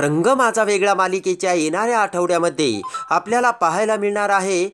रंग माझा वेगळा मालिकेच्या येणाऱ्या आठवड्यामध्ये आपल्याला पाहायला मिळणार आहे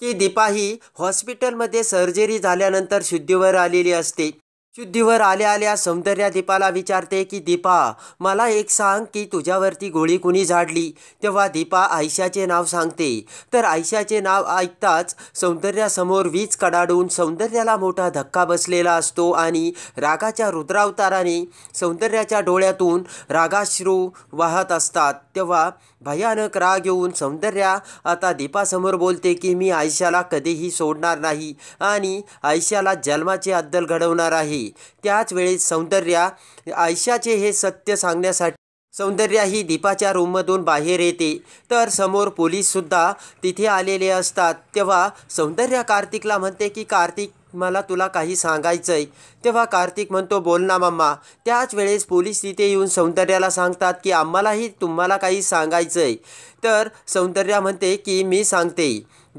की दीपा ही हॉस्पिटलमध्ये सर्जरी झाल्यानंतर शुद्धीवर आलेली असते शुद्धीवर आल्या आल्या सौंदर्या दीपाला विचारते की दीपा मला एक सांग की तुझ्यावरती गोळी कुणी झाडली तेव्हा दीपा आयशाचे नाव सांगते तर आयशाचे नाव ऐकताच सौंदर्यासमोर वीज कडाडून सौंदर्याला मोठा धक्का बसलेला असतो आणि रागाच्या रुद्रावताराने सौंदर्याच्या डोळ्यातून रागाश्रू वाहत असतात तेव्हा भयानक राग येऊन सौंदर्या आता दीपासमोर बोलते की मी आयशाला कधीही सोडणार नाही आणि आयशाला जन्माचे अद्दल घडवणार आहे होती त्याच वेळी सौंदर्या आयशाचे हे सत्य सांगण्यासाठी सौंदर्या ही दीपाच्या रूममधून बाहेर येते तर समोर पोलीस सुद्धा तिथे आलेले असतात तेव्हा सौंदर्या कार्तिकला म्हणते की कार्तिक मला तुला काही सांगायचंय तेव्हा कार्तिक म्हणतो बोल ना मम्मा त्याच वेळेस पोलीस तिथे येऊन सौंदर्याला सांगतात की आम्हालाही तुम्हाला काही सांगायचंय तर सौंदर्या म्हणते की मी सांगते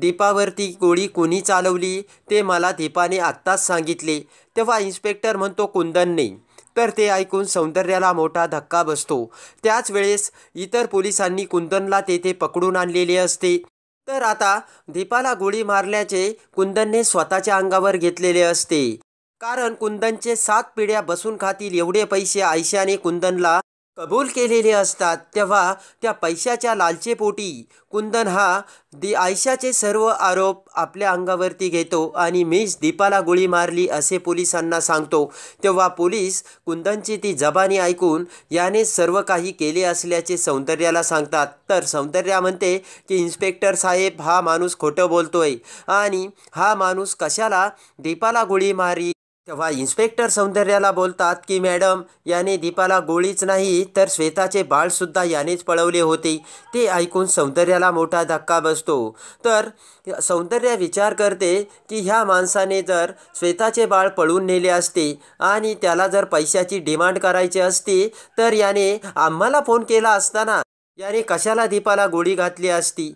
दीपावरती गोळी कोणी चालवली ते मला दीपाने आत्ताच सांगितले तेव्हा इन्स्पेक्टर म्हणतो कुंदनने तर ते ऐकून सौंदर्याला मोठा धक्का बसतो त्याच वेळेस इतर पोलिसांनी कुंदनला तेथे पकडून आणलेले असते तर आता दीपाला गोळी मारल्याचे कुंदनने स्वतःच्या अंगावर घेतलेले असते कारण कुंदनचे सात पिढ्या बसून खातील एवढे पैसे आयशाने कुंदनला कबूल केलेले असतात तेव्हा त्या पैशाच्या लालचेपोटी कुंदन हा दि आयशाचे सर्व आरोप आपल्या अंगावरती घेतो आणि मीच दीपाला गोळी मारली असे पोलिसांना सांगतो तेव्हा पोलीस कुंदनची ती जबानी ऐकून याने सर्व काही केले असल्याचे सौंदर्याला सांगतात तर सौंदर्या म्हणते की इन्स्पेक्टर साहेब हा माणूस खोटं बोलतोय आणि हा माणूस कशाला दीपाला गोळी मारी तेव्हा इन्स्पेक्टर सौंदर्याला बोलतात की मॅडम याने दीपाला गोळीच नाही तर श्वेताचे बाळसुद्धा यानेच पळवले होते ते ऐकून सौंदर्याला मोठा धक्का बसतो तर सौंदर्या विचार करते की ह्या माणसाने जर श्वेताचे बाळ पळून नेले असते आणि त्याला जर पैशाची डिमांड करायची असती तर याने आम्हाला फोन केला असताना याने कशाला दीपाला गोळी घातली असती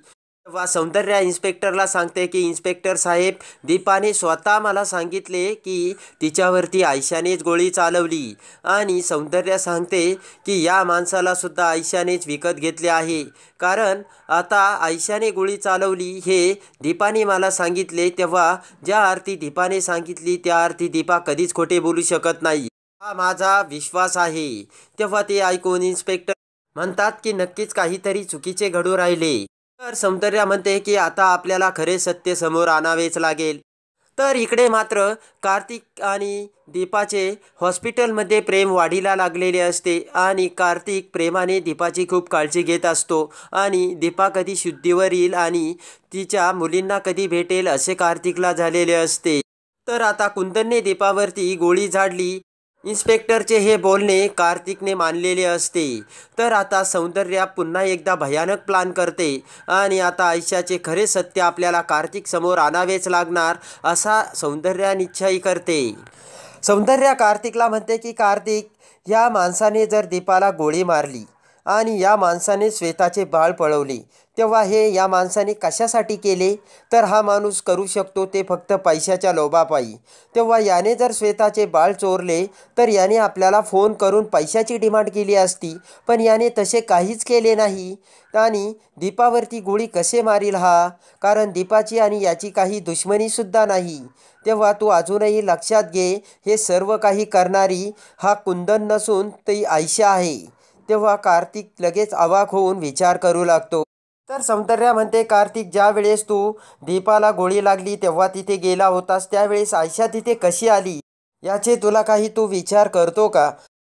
तेव्हा सौंदर्या इन्स्पेक्टरला सांगते की इन्स्पेक्टर साहेब दीपाने स्वतः मला सांगितले की तिच्यावरती आयशानेच गोळी चालवली आणि सौंदर्या सांगते की या माणसाला सुद्धा आयशानेच विकत घेतले आहे कारण आता आयशाने गोळी चालवली हे दीपाने मला सांगितले तेव्हा ज्या आरती दीपाने सांगितली त्या आरती दीपा कधीच खोटे बोलू शकत नाही हा माझा विश्वास आहे तेव्हा ते ऐकून इन्स्पेक्टर म्हणतात की नक्कीच काहीतरी चुकीचे घडू राहिले तर सौंदर्या म्हणते की आता आपल्याला खरे सत्य समोर आणावेच लागेल तर इकडे मात्र कार्तिक आणि दीपाचे हॉस्पिटलमध्ये प्रेम वाढीला लागलेले असते आणि कार्तिक प्रेमाने दीपाची खूप काळजी घेत असतो आणि दीपा कधी शुद्धीवर येईल आणि तिच्या मुलींना कधी भेटेल असे कार्तिकला झालेले असते तर आता कुंदनने दीपावरती गोळी झाडली इन्स्पेक्टरचे हे बोलणे कार्तिकने मानलेले असते तर आता सौंदर्या पुन्हा एकदा भयानक प्लान करते आणि आता आयुष्याचे खरे सत्य आपल्याला कार्तिक समोर आणावेच लागणार असा सौंदर्या करते सौंदर्या कार्तिकला म्हणते की कार्तिक या माणसाने जर दीपाला गोळी मारली आणि या माणसाने श्वेताचे बाळ पळवले तेव्हा हे या माणसाने कशासाठी केले तर हा माणूस करू शकतो ते फक्त पैशाच्या लोभापायी तेव्हा याने जर श्वेताचे बाळ चोरले तर याने आपल्याला फोन करून पैशाची डिमांड केली असती पण याने तसे काहीच केले नाही आणि दीपावरती गोळी कसे मारील हा कारण दीपाची आणि याची काही दुश्मनीसुद्धा नाही तेव्हा तू अजूनही लक्षात घे हे सर्व काही करणारी हा कुंदन नसून ती आयशा आहे तेव्हा कार्तिक लगेच अवाक होऊन विचार करू लागतो तर सौंदर्या म्हणते कार्तिक ज्या वेळेस तू दीपाला गोळी लागली तेव्हा तिथे गेला होतास त्यावेळेस आयशा तिथे कशी आली याचे तुला काही तू विचार करतो का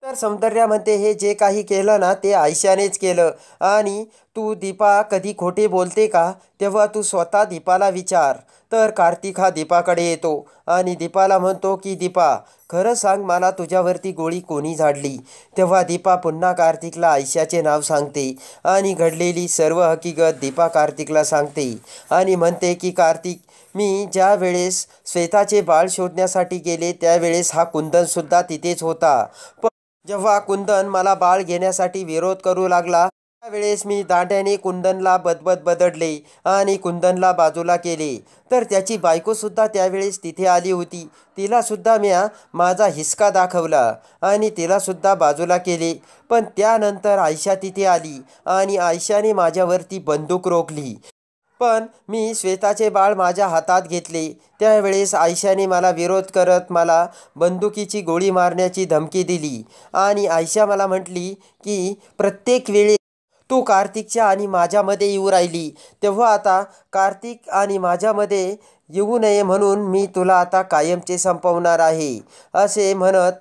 तर सौंदर्या म्हणते हे जे काही केलं ना ते आयशानेच केलं आणि तू दीपा कधी खोटे बोलते का तेव्हा तू स्वतः दीपाला विचार तर कार्तिक हा दीपाकडे येतो आणि दीपाला म्हणतो की दीपा खरं सांग मला तुझ्यावरती गोळी कोणी झाडली तेव्हा दीपा पुन्हा कार्तिकला आयशाचे नाव सांगते आणि घडलेली सर्व हकीकत दीपा कार्तिकला सांगते आणि म्हणते की कार्तिक मी ज्या वेळेस श्वेताचे बाळ शोधण्यासाठी गेले त्यावेळेस हा कुंदनसुद्धा तिथेच होता पण जेव्हा कुंदन मला बाळ घेण्यासाठी विरोध करू लागला त्यावेळेस मी दांड्याने कुंदनला बदबद बदडले आणि कुंदनला बाजूला केले तर त्याची बायकोसुद्धा त्यावेळेस तिथे आली होती तिलासुद्धा म्या माझा हिसका दाखवला आणि तिलासुद्धा बाजूला केले पण त्यानंतर आयशा तिथे आली आणि आयशाने माझ्यावरती बंदूक रोखली पण मी श्वेताचे बाळ माझ्या हातात घेतले त्यावेळेस आयशाने मला विरोध करत मला बंदुकीची गोळी मारण्याची धमकी दिली आणि आयशा मला म्हटली की प्रत्येक वेळी तू कार्तिकच्या आणि माझ्यामध्ये येऊ राहिली तेव्हा आता कार्तिक आणि माझ्यामध्ये येऊ नये म्हणून मी तुला आता कायमचे संपवणार आहे असे म्हणत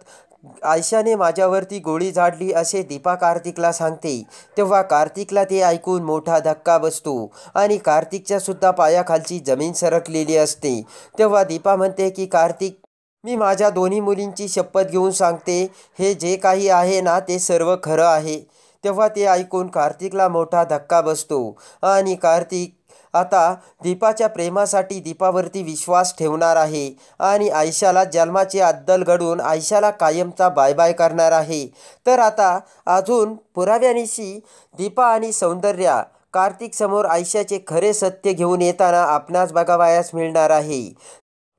आयशाने माझ्यावरती गोळी झाडली असे दीपा कार्तिकला सांगते तेव्हा कार्तिकला ते ऐकून मोठा धक्का बसतो आणि कार्तिकच्या सुद्धा पायाखालची जमीन सरकलेली असते तेव्हा दीपा म्हणते की कार्तिक मी माझ्या दोन्ही मुलींची शपथ घेऊन सांगते हे जे काही आहे ना ते सर्व खरं आहे तेव्हा ते ऐकून कार्तिकला मोठा धक्का बसतो आणि कार्तिक आता दीपाच्या प्रेमासाठी दीपावरती विश्वास ठेवणार आहे आणि आयशाला जन्माची अद्दल घडून आयशाला कायमचा बाय बाय करणार आहे तर आता अजून पुराव्यानिशी दीपा आणि सौंदर्या कार्तिक समोर आयशाचे खरे सत्य घेऊन येताना आपणास बघावयास मिळणार आहे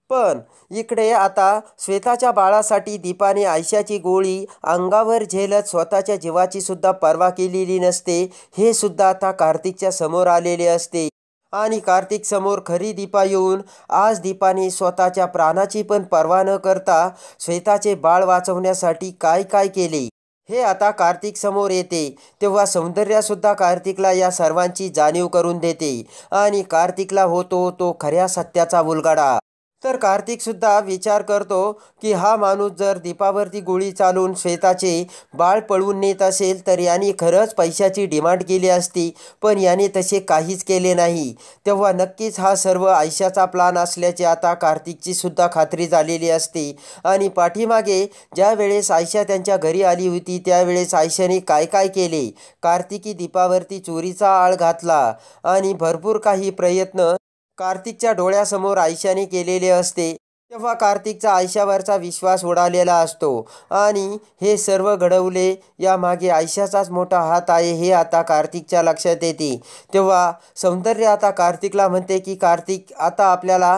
पण इकडे आता श्वेताच्या बाळासाठी दीपाने आयशाची गोळी अंगावर झेलत स्वतःच्या जीवाची सुद्धा पर्वा केलेली नसते हे सुद्धा आता कार्तिकच्या समोर आलेले असते आणि कार्तिक समोर खरी दीपा येऊन आज दीपाने स्वतःच्या प्राणाची पण पर्वा न करता श्वेताचे बाळ वाचवण्यासाठी काय काय केले हे आता कार्तिक समोर येते तेव्हा सौंदर्यासुद्धा कार्तिकला या सर्वांची जाणीव करून देते आणि कार्तिकला होतो तो खऱ्या सत्याचा उलगाडा तर कार्तिकसुद्धा विचार करतो की हा माणूस जर दीपावरती गोळी चालून श्वेताचे बाळ पळवून नेत असेल तर याने खरंच पैशाची डिमांड केली असती पण याने तसे काहीच केले नाही तेव्हा नक्कीच हा सर्व आयुष्याचा प्लान असल्याचे आता कार्तिकची सुद्धा खात्री झालेली असते आणि पाठीमागे ज्या वेळेस आयशा त्यांच्या घरी आली होती त्यावेळेस आयशाने काय काय केले कार्तिकी दीपावरती चोरीचा आळ घातला आणि भरपूर काही प्रयत्न कार्तिकच्या डोळ्यासमोर आयशाने केलेले असते तेव्हा कार्तिकचा आयशावरचा विश्वास उडालेला असतो आणि हे सर्व घडवले यामागे आयशाचाच मोठा हात आहे हे आता कार्तिकच्या लक्षात येते तेव्हा सौंदर्य आता कार्तिकला म्हणते की कार्तिक आता आपल्याला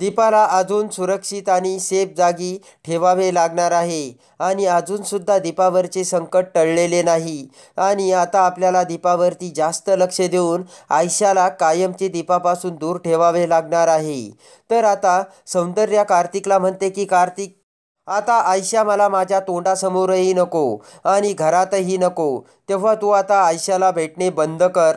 दीपाला अजून सुरक्षित आणि सेफ जागी ठेवावे लागणार आहे आणि अजूनसुद्धा दीपावरचे संकट टळलेले नाही आणि आता आपल्याला दीपावरती जास्त लक्ष देऊन आयशाला कायमचे दीपापासून दूर ठेवावे लागणार आहे तर आता सौंदर्य कार्तिकला म्हणते की कार्तिक आता आयशा मला माझ्या तोंडासमोरही नको आणि घरातही नको तेव्हा तू आता आयशाला भेटणे बंद कर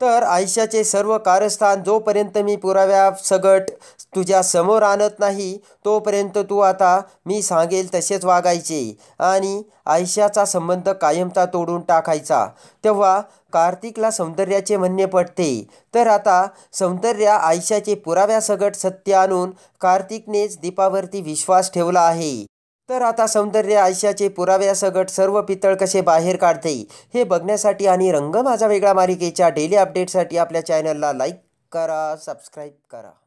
तर आयुष्याचे सर्व कार्यस्थान जोपर्यंत मी पुराव्या सगट तुझ्या समोर आणत नाही तोपर्यंत तू आता मी सांगेल तसेच वागायचे आणि आयुष्याचा संबंध कायमचा तोडून टाकायचा तेव्हा कार्तिकला सौंदर्याचे म्हणणे पडते तर आता सौंदर्या आयुष्याचे पुराव्यासगट सत्य आणून कार्तिकनेच दीपावरती विश्वास ठेवला आहे तर आता सौंदर्य आयुष्याचे सगट सर्व पितळ कसे बाहेर काढते हे बघण्यासाठी आणि रंग माझा वेगळा मालिकेच्या डेली अपडेटसाठी आपल्या चॅनलला लाईक करा सबस्क्राईब करा